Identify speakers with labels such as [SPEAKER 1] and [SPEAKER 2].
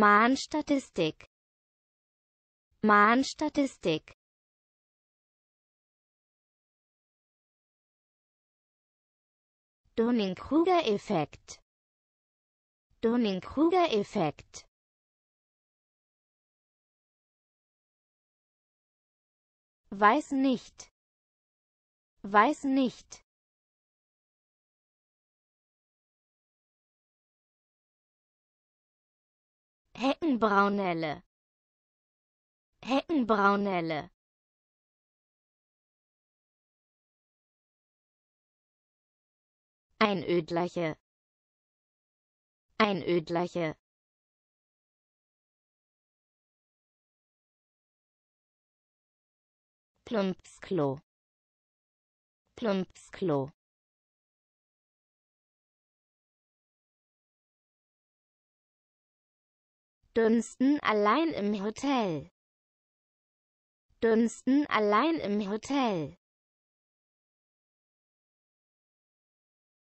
[SPEAKER 1] Mahnstatistik Mahnstatistik Dunning-Kruger-Effekt Dunning-Kruger-Effekt Weiß nicht. Weiß nicht. Heckenbraunelle Heckenbraunelle Ein Einödleiche Einödleiche Plumpsklo Plumpsklo Dunstan allein im Hotel. Dunstan allein im Hotel.